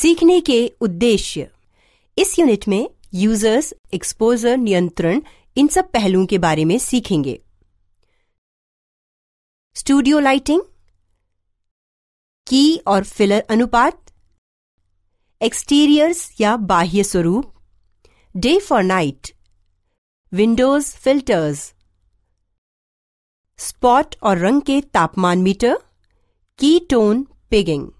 सीखने के उद्देश्य इस यूनिट में यूजर्स एक्सपोजर नियंत्रण इन सब पहलुओं के बारे में सीखेंगे स्टूडियो लाइटिंग की और फिलर अनुपात एक्सटीरियर्स या बाह्य स्वरूप day for night windows filters spot और रंग के तापमान मीटर की टोन पिगिंग